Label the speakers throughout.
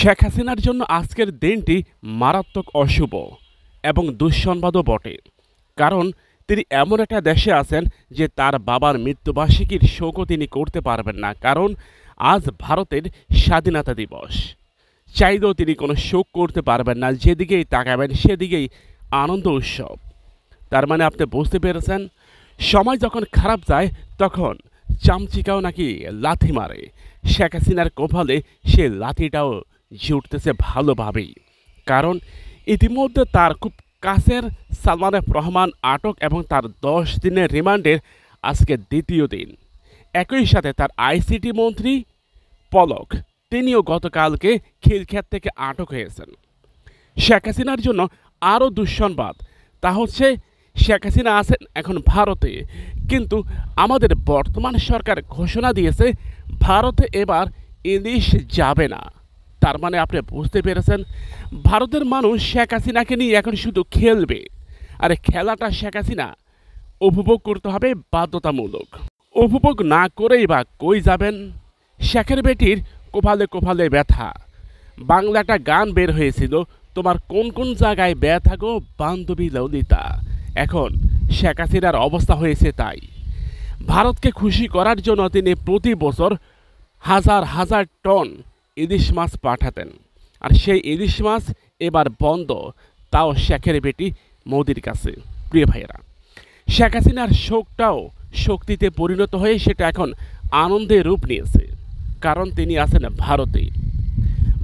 Speaker 1: শেখ হাসিনার জন্য আজকের দিনটি মারাত্মক অশুভ এবং দুঃসংবাদও বটে কারণ তিনি এমন একটা দেশে আছেন যে তার বাবার মৃত্যুবার্ষিকীর শোকও তিনি করতে পারবেন না কারণ আজ ভারতের স্বাধীনতা দিবস চাইলেও তিনি কোনো শোক করতে পারবেন না যেদিকেই তাকাবেন সেদিকেই আনন্দ উৎসব তার মানে আপনি বুঝতে পেরেছেন সময় যখন খারাপ যায় তখন চামচিকাও নাকি লাথি মারে শেখ হাসিনার কোভালে সে লাথিটাও জুটতেছে উঠতেছে ভালোভাবেই কারণ ইতিমধ্যে তার খুব কাছের সালমান রহমান আটক এবং তার দশ দিনের রিমান্ডের আজকে দ্বিতীয় দিন একই সাথে তার আইসিটি মন্ত্রী পলক তিনিও গতকালকে খিলখ্যাত থেকে আটক হয়েছেন শেখ হাসিনার জন্য আরও দুঃসংবাদ তা হচ্ছে শেখ হাসিনা আছেন এখন ভারতে কিন্তু আমাদের বর্তমান সরকার ঘোষণা দিয়েছে ভারতে এবার ইলিশ যাবে না তার মানে আপনি বুঝতে পেরেছেন ভারতের মানুষ শেখ হাসিনাকে নিয়ে এখন শুধু খেলবে আর খেলাটা শেখ হাসিনা উপভোগ করতে হবে বাধ্যতামূলক উপভোগ না করেই বা কই যাবেন শেখের বেটির কোফালে কোফালে ব্যথা বাংলাটা গান বের হয়েছিল তোমার কোন কোন জায়গায় ব্যথা গো বান্ধবী ললিতা এখন শেখ হাসিনার অবস্থা হয়েছে তাই ভারতকে খুশি করার জন্য তিনি প্রতি বছর হাজার হাজার টন ইলিশ মাছ পাঠাতেন আর সেই ইলিশ মাছ এবার বন্ধ তাও শেখের বেটি মোদির কাছে প্রিয় ভাইয়েরা শেখ হাসিনার শোকটাও শক্তিতে পরিণত হয়ে সেটা এখন আনন্দের রূপ নিয়েছে কারণ তিনি আছেন ভারতে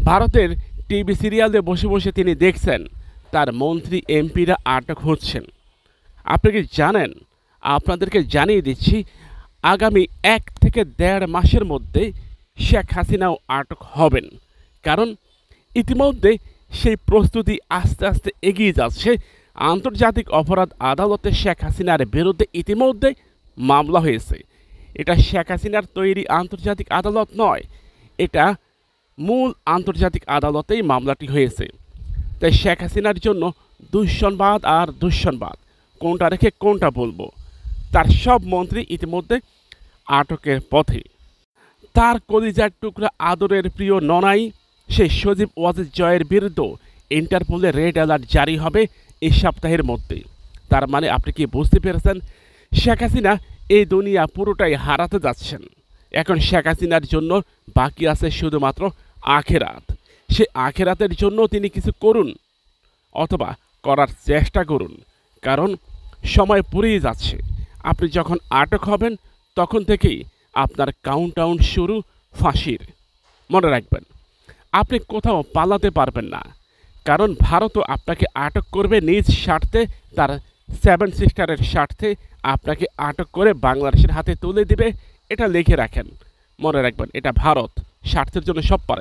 Speaker 1: ভারতের টিভি সিরিয়ালে বসে বসে তিনি দেখছেন তার মন্ত্রী এমপিরা আটক হচ্ছেন আপনি কি জানেন আপনাদেরকে জানিয়ে দিচ্ছি আগামী এক থেকে দেড় মাসের মধ্যে শেখ হাসিনাও আটক হবেন কারণ ইতিমধ্যে সেই প্রস্তুতি আস্তে আস্তে এগিয়ে যাচ্ছে আন্তর্জাতিক অপরাধ আদালতে শেখ হাসিনার বিরুদ্ধে ইতিমধ্যে মামলা হয়েছে এটা শেখ হাসিনার তৈরি আন্তর্জাতিক আদালত নয় এটা মূল আন্তর্জাতিক আদালতেই মামলাটি হয়েছে তাই শেখ হাসিনার জন্য দূষণবাদ আর দূষণবাদ কোনটা রেখে কোনটা বলবো তার সব মন্ত্রী ইতিমধ্যে আটকের পথে তার কলিজার টুকরা আদরের প্রিয় ননাই সেই সজীব ওয়াজিদ জয়ের বিরুদ্ধে ইন্টারপোলে রেড অ্যালার্ট জারি হবে এই সপ্তাহের মধ্যে তার মানে আপনি কি বুঝতে পেরেছেন শেখ হাসিনা এই দুনিয়া পুরোটাই হারাতে যাচ্ছেন এখন শেখ হাসিনার জন্য বাকি আছে শুধুমাত্র আখেরাত সে আখেরাতের জন্য তিনি কিছু করুন অথবা করার চেষ্টা করুন কারণ সময় পুরেই যাচ্ছে আপনি যখন আটক হবেন তখন থেকেই আপনার কাউন্টাউন শুরু ফাঁসির মনে রাখবেন আপনি কোথাও পালাতে পারবেন না কারণ ভারতও আপনাকে আটক করবে নিজ স্বার্থে তার সেভেন সিস্টারের স্বার্থে আপনাকে আটক করে বাংলাদেশের হাতে তুলে দিবে এটা লিখে রাখেন মনে রাখবেন এটা ভারত স্বার্থের জন্য সব পারে